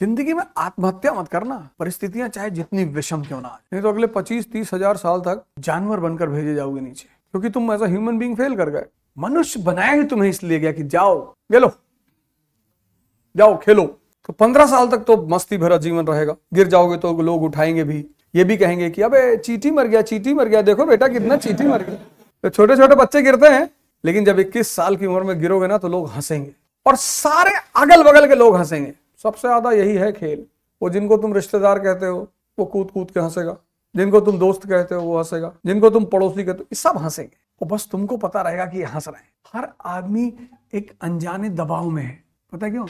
जिंदगी में आत्महत्या मत करना परिस्थितियां चाहे जितनी विषम क्यों ना नहीं तो अगले पच्चीस तीस हजार साल तक जानवर बनकर भेजे जाओगे नीचे क्योंकि तुम एज ह्यूमन बींग फेल कर गए मनुष्य बनाया ही तुम्हें इसलिए गया कि जाओ गेलो जाओ खेलो तो पंद्रह साल तक तो मस्ती भरा जीवन रहेगा गिर जाओगे तो लोग उठाएंगे भी ये भी कहेंगे कि अबे चीटी मर गया चीटी मर गया देखो बेटा कितना चीटी मर गया तो छोटे छोटे बच्चे गिरते हैं लेकिन जब 21 साल की उम्र में गिरोगे ना तो लोग हंसेंगे और सारे अगल बगल के लोग हंसेंगे सबसे ज़्यादा यही है खेल वो जिनको तुम रिश्तेदार कहते हो वो कूद कूद के हंसेगा जिनको तुम दोस्त कहते हो वो हंसेगा जिनको तुम पड़ोसी कहते हो सब हंसेंगे वो बस तुमको पता रहेगा कि हंस रहे हैं हर आदमी एक अनजाने दबाव में है पता क्यों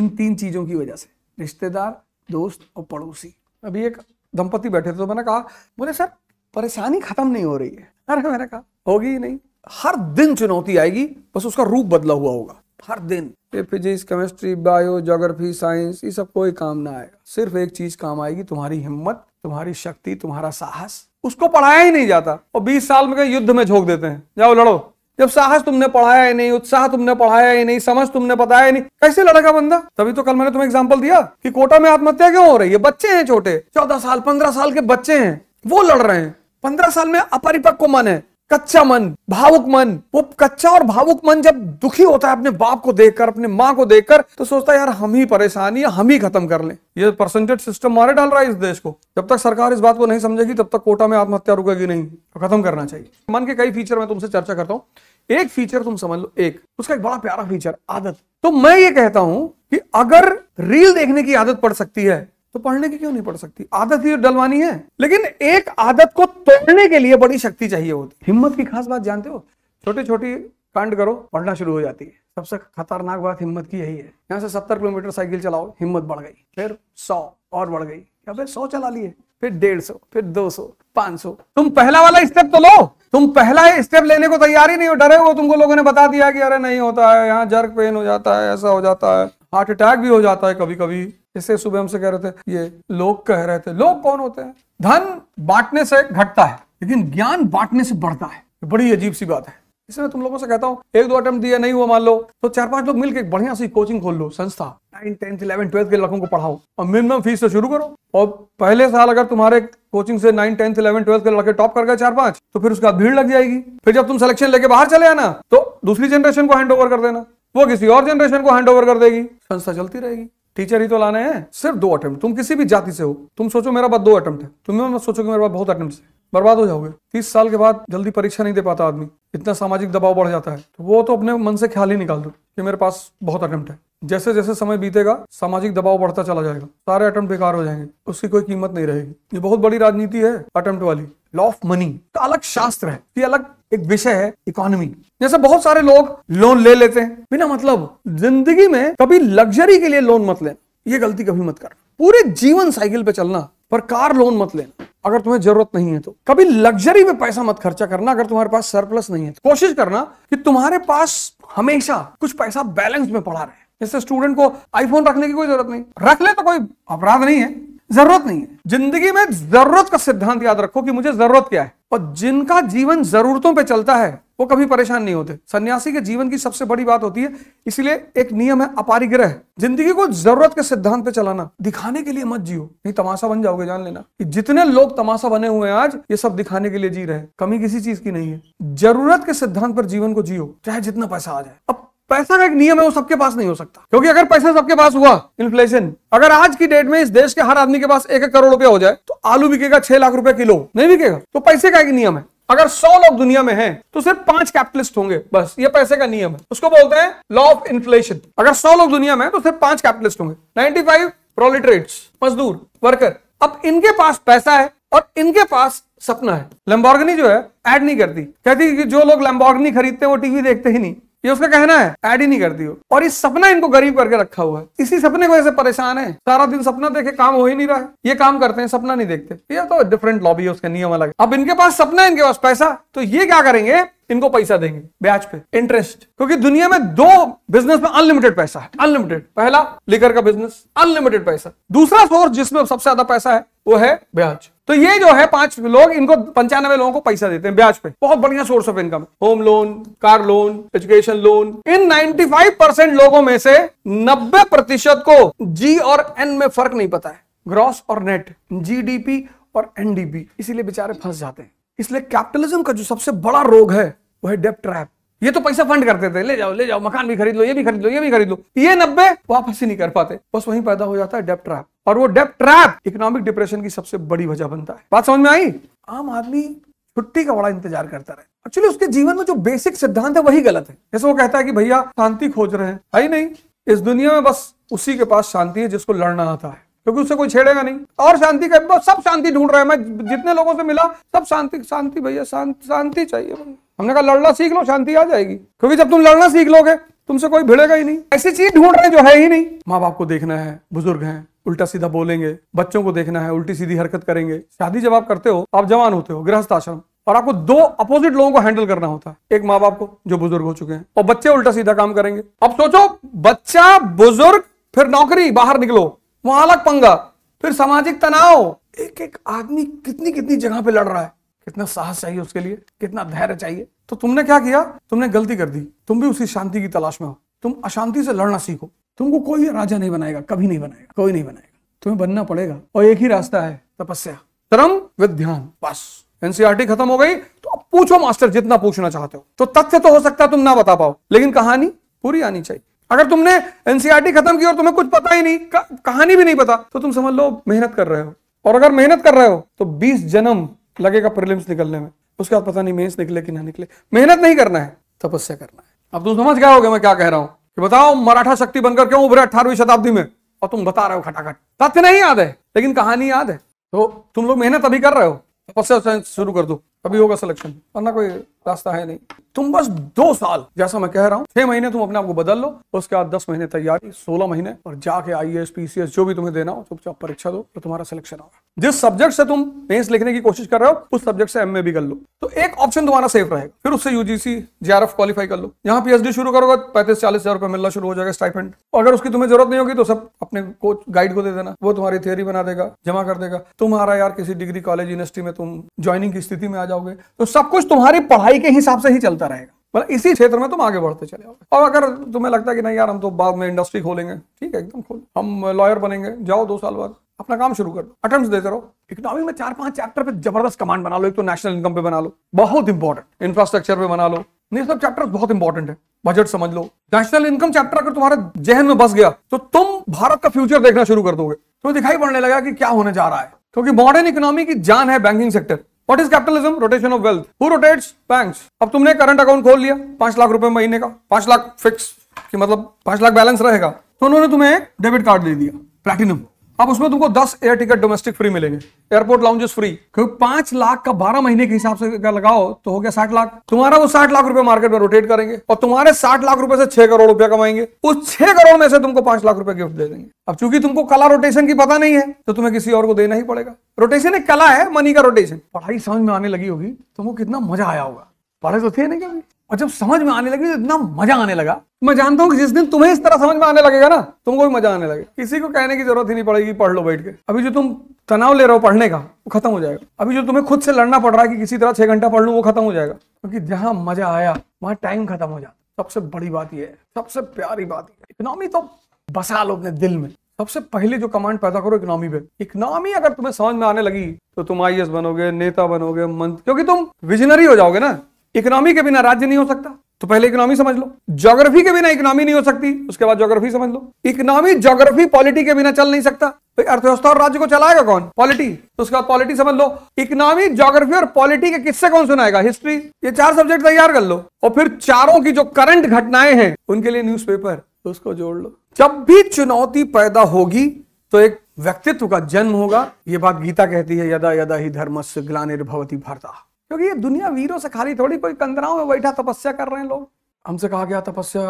इन तीन चीज़ों की वजह से रिश्तेदार दोस्त और पड़ोसी अभी एक दंपति बैठे थे तो मैंने कहा बोले सर परेशानी खत्म नहीं हो रही है अरे मैंने कहा होगी ही नहीं हर दिन चुनौती आएगी बस उसका रूप बदला हुआ होगा हर दिन ये physics chemistry bio geography science ये सब कोई काम ना आएगा सिर्फ एक चीज काम आएगी तुम्हारी हिम्मत तुम्हारी शक्ति तुम्हारा साहस उसको पढ़ाया ही नहीं जाता और 20 साल में युद्ध में झोंक देते हैं जाओ लड़ो जब साहस तुमने पढ़ाया ही नहीं उत्साह तुमने पढ़ाया ही नहीं समझ तुमने बताया ही नहीं कैसे लड़ेगा बंदा तभी तो कल मैंने तुम्हें एग्जाम्पल दिया कि कोटा में आत्महत्या क्यों हो रही है बच्चे हैं छोटे चौदह साल पंद्रह साल के बच्चे हैं वो लड़ रहे हैं पंद्रह साल में अपरिपक्व मन है कच्चा मन भावुक मन वो कच्चा और भावुक मन जब दुखी होता है अपने बाप को देखकर अपने माँ को देखकर तो सोचता है यार हम ही परेशानी हम ही खत्म कर लें ये परसेंटेज सिस्टम मारे डाल रहा है इस देश को जब तक सरकार इस बात को नहीं समझेगी तब तक कोटा में आत्महत्या रुकेगी नहीं तो खत्म करना चाहिए मन के कई फीचर मैं तुमसे चर्चा करता हूँ एक फीचर तुम समझ लो एक उसका एक बड़ा प्यारा फीचर आदत तो मैं ये कहता हूं कि अगर रील देखने की आदत पड़ सकती है तो पढ़ने की क्यों नहीं पढ़ सकती आदत ही डलवानी है लेकिन एक आदत को तोड़ने के लिए बड़ी शक्ति चाहिए होती हिम्मत की खास बात जानते हो छोटी छोटी कांड करो पढ़ना शुरू हो जाती है सबसे खतरनाक बात हिम्मत की यही है यहाँ से सत्तर किलोमीटर साइकिल चलाओ हिम्मत बढ़ गई फिर सौ और बढ़ गई क्या फिर सौ चला लिए फिर डेढ़ सौ फिर दो सौ पांच सौ तुम पहला वाला स्टेप तो लो तुम पहला स्टेप लेने को तैयार ही नहीं हो डरे हो तुमको लोगों ने बता दिया कि अरे नहीं होता है यहाँ जर्क पेन हो जाता है ऐसा हो जाता है हार्ट अटैक भी हो जाता है कभी कभी इसे सुबह हमसे कह रहे थे ये लोग कह रहे थे लोग कौन होते हैं धन बांटने से घटता है लेकिन ज्ञान बांटने से बढ़ता है बड़ी अजीब सी बात है इसलिए मैं तुम लोगों से कहता हूँ एक दो अटेम्प्ट दिया नहीं हुआ मान लो तो चार पांच लोग मिलकर बढ़िया सी कोचिंग खोल लो संस्था नाइन टेंथ इलेवन ट्वेल्थ के लड़कों को पढ़ाओ और मिनिमम फीस से शुरू करो और पहले साल अगर तुम्हारे कोचिंग से नाइन टेंथ इलेवन ट्वेल्थ के लड़के टॉप कर गए चार पांच तो फिर उसका भीड़ लग जाएगी फिर जब तुम सिलेक्शन लेके बाहर चले आना तो दूसरी जनरेशन को हैंड ओवर कर देना वो किसी और जनरेशन को हैंड ओवर कर देगी संस्था चलती रहेगी टीचर ही तो लाने हैं सिर्फ दो अटेम्प्ट तुम किसी भी जाति से हो तुम सोचो मेरा बाद दो अटेम्प्ट है तुम मत सोचो कि मेरे पास बहुत अटेम्प्ट है बर्बाद हो जाओगे तीस साल के बाद जल्दी परीक्षा नहीं दे पाता आदमी इतना सामाजिक दबाव बढ़ जाता है तो वो तो अपने मन से ख्याल ही निकाल दो कि मेरे पास बहुत अटेम्प्ट है जैसे जैसे समय बीतेगा सामाजिक दबाव बढ़ता चला जाएगा सारे अटेम्प्ट बेकार हो जाएंगे उसकी कोई कीमत नहीं रहेगी ये बहुत बड़ी राजनीति है अटेम्प्ट वाली लॉ ऑफ मनी का अलग शास्त्र है ये अलग एक विषय है इकोनॉमी जैसे बहुत सारे लोग लोन ले लेते हैं बिना मतलब जिंदगी में कभी लग्जरी के लिए लोन मत लेना ये गलती कभी मत करना पूरे जीवन साइकिल पे चलना पर कार लोन मत लेना अगर तुम्हें जरूरत नहीं है तो कभी लग्जरी में पैसा मत खर्चा करना अगर तुम्हारे पास सरप्लस नहीं है तो कोशिश करना कि तुम्हारे पास हमेशा कुछ पैसा बैलेंस में पड़ा रहे जैसे स्टूडेंट को आईफोन रखने की कोई जरूरत नहीं रख ले तो कोई अपराध नहीं है जरूरत नहीं है जिंदगी में जरूरत का सिद्धांत याद रखो कि मुझे जरूरत क्या है और जिनका जीवन जरूरतों पे चलता है वो कभी परेशान नहीं होते सन्यासी के जीवन की सबसे बड़ी बात होती है इसलिए एक नियम है अपारिग्रह जिंदगी को जरूरत के सिद्धांत पे चलाना दिखाने के लिए मत जियो नहीं तमाशा बन जाओगे जान लेना कि जितने लोग तमाशा बने हुए हैं आज ये सब दिखाने के लिए जी रहे कमी किसी चीज की नहीं है जरूरत के सिद्धांत पर जीवन को जियो चाहे जितना पैसा आ जाए अब पैसा का एक नियम है वो सबके पास नहीं हो सकता क्योंकि अगर पैसा सबके पास हुआ इन्फ्लेशन अगर आज की डेट में इस देश के हर आदमी के पास एक एक करोड़ रुपया हो जाए तो आलू बिकेगा छह लाख रुपया किलो नहीं बिकेगा तो पैसे का एक नियम है अगर सौ लोग दुनिया में हैं तो सिर्फ पांच कैपिटलिस्ट होंगे बस ये पैसे का नियम है उसको बोलते हैं लॉ ऑफ इन्फ्लेशन अगर सौ लोग दुनिया में तो सिर्फ पांच कैपिटलिस्ट होंगे नाइनटी फाइव प्रोलिट्रेट्स मजदूर वर्कर अब इनके पास पैसा है और इनके पास सपना है लैम्बोर्गनी जो है ऐड नहीं करती कहती कि जो लोग लंबॉर्गनी खरीदते हैं वो टीवी देखते ही नहीं ये उसका कहना है ऐड ही नहीं करती हो और इस सपना इनको गरीब करके रखा हुआ है इसी सपने को ऐसे परेशान है सारा दिन सपना देखे काम हो ही नहीं रहा है ये काम करते हैं सपना नहीं देखते ये तो डिफरेंट लॉबी है उसका नियम अलग अब इनके पास सपना है इनके पास पैसा तो ये क्या करेंगे इनको पैसा देंगे ब्याज पे इंटरेस्ट क्योंकि दुनिया में दो बिजनेस में अनलिमिटेड पैसा है अनलिमिटेड पहला लिकर का बिजनेस अनलिमिटेड पैसा दूसरा सोर्स जिसमें सबसे ज्यादा पैसा है वो है ब्याज तो ये जो है पांच लोग इनको पंचानवे लोगों को पैसा देते हैं ब्याज पे बहुत बढ़िया source of income home loan car loan education loan इन 95 परसेंट लोगों में से 90 प्रतिशत को जी और एन में फर्क नहीं पता है ग्रॉस और नेट जीडीपी और एनडीपी इसीलिए बेचारे फंस जाते हैं इसलिए कैपिटलिज्म का जो सबसे बड़ा रोग है वो है डेप ट्रैप ये तो पैसा फंड करते थे ले जाओ ले जाओ मकान भी खरीद लो ये भी खरीद लो ये भी खरीद लो ये नब्बे वापस ही नहीं कर पाते बस वहीं पैदा हो जाता है डेप ट्रैप और वो डेप ट्रैप इकोनॉमिक डिप्रेशन की सबसे बड़ी वजह बनता है बात समझ में आई आम आदमी छुट्टी का बड़ा इंतजार करता रहे एक्चुअली उसके जीवन में जो बेसिक सिद्धांत है वही गलत है जैसे वो कहता है कि भैया शांति खोज रहे हैं नहीं इस दुनिया में बस उसी के पास शांति है जिसको लड़ना आता है क्योंकि उससे कोई छेड़ेगा नहीं और शांति का सब शांति ढूंढ रहे हैं मैं जितने लोगों से मिला सब शांति शांति भैया शांति शांति चाहिए हमने कहा लड़ना सीख लो शांति आ जाएगी क्योंकि जब तुम लड़ना सीख लोगे तुमसे कोई भिड़ेगा ही नहीं ऐसी चीज ढूंढ रहे जो है ही नहीं माँ बाप को देखना है बुजुर्ग हैं उल्टा सीधा बोलेंगे बच्चों को देखना है उल्टी सीधी हरकत करेंगे शादी जब आप करते हो आप जवान होते हो गृहस्थ आश्रम और आपको दो अपोजिट लोगों को हैंडल करना होता है एक माँ बाप को जो बुजुर्ग हो चुके हैं और बच्चे उल्टा सीधा काम करेंगे अब सोचो बच्चा बुजुर्ग फिर नौकरी बाहर निकलो वहां अलग पंगा फिर सामाजिक तनाव एक एक आदमी कितनी कितनी जगह पे लड़ रहा है कितना साहस चाहिए उसके लिए कितना धैर्य चाहिए तो तुमने क्या किया तुमने गलती कर दी तुम भी उसी शांति की तलाश में हो तुम अशांति से लड़ना सीखो तुमको कोई राजा नहीं बनाएगा कभी नहीं बनाएगा कोई नहीं बनाएगा तुम्हें बनना पड़ेगा और एक ही रास्ता है तपस्या धर्म विद ध्यान बस एनसीआरटी खत्म हो गई तो अब पूछो मास्टर जितना पूछना चाहते हो तो तथ्य तो हो सकता है तुम ना बता पाओ लेकिन कहानी पूरी आनी चाहिए अगर तुमने एनसीआरटी e खत्म की और तुम्हें कुछ पता ही नहीं कहानी भी नहीं पता तो तुम समझ लो मेहनत कर रहे हो और अगर मेहनत कर रहे हो तो बीस जन्म लगेगा प्रिलिम्स निकलने में उसके बाद पता नहीं मेन्स निकले कि ना निकले मेहनत नहीं करना है तपस्या करना है अब तुम समझ गए होगे मैं क्या कह रहा हूं कि बताओ मराठा शक्ति बनकर क्यों उभरे अठारहवीं शताब्दी में और तुम बता रहे हो खटाखट तथ्य नहीं याद है लेकिन कहानी याद है तो तुम लोग मेहनत अभी कर रहे हो तपस्या शुरू कर दो अभी होगा सिलेक्शन वरना कोई रास्ता है नहीं तुम बस दो साल जैसा मैं कह रहा हूँ छह महीने तुम अपने आप को बदल लो उसके बाद दस महीने तैयारी सोलह महीने और जाके आई एस पीसीएस जो भी तुम्हें देना हो चुपचाप परीक्षा दो तो तुम्हारा सिलेक्शन होगा जिस सब्जेक्ट से तुम मेंस लिखने की कोशिश कर रहे हो उस सब्जेक्ट से एमए भी कर लो तो एक ऑप्शन तुम्हारा सेफ रहेगा फिर उससे यूजीसी जेआरएफ क्वालिफाई कर लो यहाँ पीएचडी शुरू करोगे पैंतीस चालीस हजार रुपये मिलना शुरू हो जाएगा स्टाइपेंड अगर उसकी तुम्हें जरूरत नहीं होगी तो सब अपने कोच गाइड को दे देना वो तुम्हारी थियरी बना देगा जमा कर देगा तुम्हारा यार किसी डिग्री कॉलेज यूनिवर्सिटी में तुम ज्वाइनिंग की स्थिति में आ जाओगे तो सब कुछ तुम्हारी पढ़ाई पढ़ाई के हिसाब से ही चलता रहेगा मतलब इसी क्षेत्र में तुम आगे बढ़ते चले जाओ और अगर तुम्हें लगता है कि नहीं यार हम तो बाद में इंडस्ट्री खोलेंगे ठीक है एकदम खोल हम लॉयर बनेंगे जाओ दो साल बाद अपना काम शुरू कर दो अटेम्प्ट देते रहो इकोनॉमी में चार पांच चैप्टर पे जबरदस्त कमांड बना लो एक तो नेशनल इनकम पे बना लो बहुत इंपॉर्टेंट इंफ्रास्ट्रक्चर पे बना लो ये सब चैप्टर बहुत इंपॉर्टेंट है बजट समझ लो नेशनल इनकम चैप्टर अगर तुम्हारे जहन में बस गया तो तुम भारत का फ्यूचर देखना शुरू कर दोगे तुम्हें दिखाई पड़ने लगा कि क्या होने जा रहा है क्योंकि मॉडर्न इकोनॉमी की जान है banking sector what is capitalism rotation of wealth who rotates bank अब तुमने करंट अकाउंट खोल लिया पांच लाख रुपए महीने का पांच लाख फिक्स कि मतलब पांच लाख बैलेंस रहेगा तो उन्होंने तुम्हें डेबिट कार्ड दे दिया प्लेटिनम अब उसमें तुमको दस एयर टिकट डोमेस्टिक फ्री मिलेंगे एयरपोर्ट लाउंजेस फ्री क्योंकि पांच लाख का बारह महीने के हिसाब से लगाओ तो हो गया साठ लाख तुम्हारा वो साठ लाख रुपए मार्केट में रोटेट करेंगे और तुम्हारे साठ लाख रुपए से छह करोड़ रुपया कमाएंगे उस छह करोड़ में से तुमको पांच लाख रुपए गिफ्ट दे देंगे अब चूंकि तुमको कला रोटेशन की पता नहीं है तो तुम्हें किसी और को देना ही पड़ेगा रोटेशन एक कला है मनी का रोटेशन पढ़ाई समझ में आने लगी होगी तुमको कितना मजा आया होगा पढ़े तो थे नहीं क्या और जब समझ में आने लगी तो इतना मजा आने लगा मैं जानता हूँ कि जिस दिन तुम्हें इस तरह समझ में आने लगेगा ना तुमको भी मजा आने लगेगा किसी को कहने की जरूरत ही नहीं पड़ेगी पढ़ लो बैठ के अभी जो तुम तनाव ले रहे हो पढ़ने का वो खत्म हो जाएगा अभी जो तुम्हें खुद से लड़ना पड़ रहा है कि किसी तरह छह घंटा पढ़ लू वो खत्म हो जाएगा क्योंकि जहां मजा आया वहां टाइम खत्म हो जाता सबसे बड़ी बात यह है सबसे प्यारी बात यह इकोनॉमी तो बसा लो अपने दिल में सबसे पहले जो कमांड पैदा करो इकोनॉमी पे इकोनॉमी अगर तुम्हें समझ में आने लगी तो तुम आई बनोगे नेता बनोगे मंत्री क्योंकि तुम विजनरी हो जाओगे ना इकोनॉमी के बिना राज्य नहीं हो सकता तो पहले इकोनॉमी समझ लो ज्योग्राफी के बिना इकोनॉमी नहीं हो सकती उसके बाद ज्योग्राफी समझ लो इकोनॉमी ज्योग्राफी पॉलिटी के बिना चल नहीं सकता तो अर्थव्यवस्था और राज्य को चलाएगा कौन पॉलिटी तो उसके बाद पॉलिटी समझ लो इकोनॉमी ज्योग्राफी और पॉलिटी के किससे कौन सुनाएगा हिस्ट्री ये चार सब्जेक्ट तैयार कर लो और फिर चारों की जो करंट घटनाएं हैं उनके लिए न्यूज़पेपर उसको जोड़ लो जब भी चुनौती पैदा होगी तो एक व्यक्तित्व का जन्म होगा ये बात गीता कहती है यदा यदा ही धर्म से ग्लानिर्भवती भारता क्योंकि ये दुनिया वीरों से खाली थोड़ी कोई कंदराओं में बैठा तपस्या कर रहे हैं लोग हमसे कहा गया तपस्या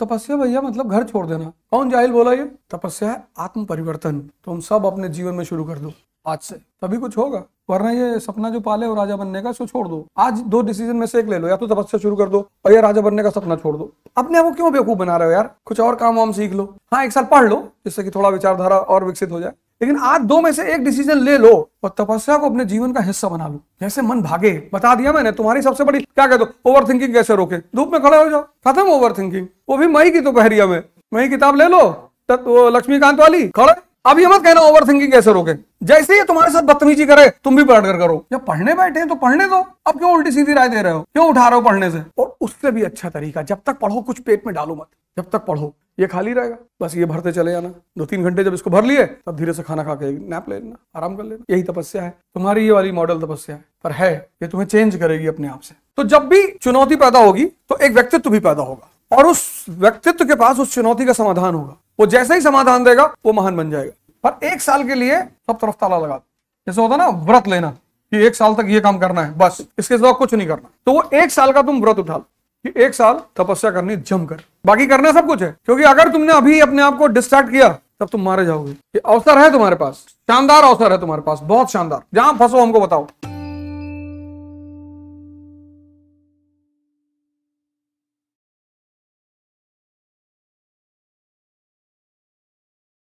तपस्या भैया मतलब घर छोड़ देना कौन जाहिल बोला ये तपस्या है आत्म परिवर्तन तुम सब अपने जीवन में शुरू कर दो आज से तभी कुछ होगा वरना ये सपना जो पाले हो राजा बनने का इसको छोड़ दो आज दो डिसीजन में से एक ले लो या तो तपस्या शुरू कर दो और या राजा बनने का सपना छोड़ दो अपने आप को क्यों बेवकूफ बना रहे हो यार कुछ और काम वाम सीख लो हाँ एक साल पढ़ लो जिससे कि थोड़ा विचारधारा और विकसित हो जाए लेकिन आज दो में से एक डिसीजन ले लो और तपस्या को अपने जीवन का हिस्सा बना लो जैसे मन भागे बता दिया मैंने तुम्हारी सबसे बड़ी क्या कहते दो ओवर थिंकिंग कैसे रोके धूप में खड़े हो जाओ खत्म ओवर थिंकिंग वो भी मई की दोपहरिया तो में मई किताब ले लो लक्ष्मीकांत वाली खड़े अब ये मत कहना ओवर थिंकिंग कैसे रोके जैसे ही तुम्हारे साथ बदतमीजी करे तुम भी बैठ कर करो जब पढ़ने बैठे हैं तो पढ़ने दो अब क्यों उल्टी सीधी राय दे रहे हो क्यों उठा रहे हो पढ़ने से और उससे भी अच्छा तरीका जब तक पढ़ो कुछ पेट में डालो मत जब तक पढ़ो ये खाली रहेगा बस ये भरते चले जाना दो तीन घंटे जब इसको भर लिए तब धीरे से खाना खा के नैप ले लेना आराम कर लेना यही तपस्या है तुम्हारी ये वाली मॉडल तपस्या है पर है ये तुम्हें चेंज करेगी अपने आप से तो जब भी चुनौती पैदा होगी तो एक व्यक्तित्व भी पैदा होगा और उस व्यक्तित्व के पास उस चुनौती का समाधान होगा वो जैसे ही समाधान देगा वो महान बन जाएगा पर एक साल के लिए सब तरफ ताला लगा जैसे होता ना व्रत लेना कि एक साल तक ये काम करना है बस इसके सिवा कुछ नहीं करना तो वो एक साल का तुम व्रत उठा लो कि एक साल तपस्या करनी जम कर बाकी करना सब कुछ है क्योंकि अगर तुमने अभी अपने आप को डिस्ट्रैक्ट किया तब तुम मारे जाओगे ये अवसर है तुम्हारे पास शानदार अवसर है तुम्हारे पास बहुत शानदार जहां फंसो हमको बताओ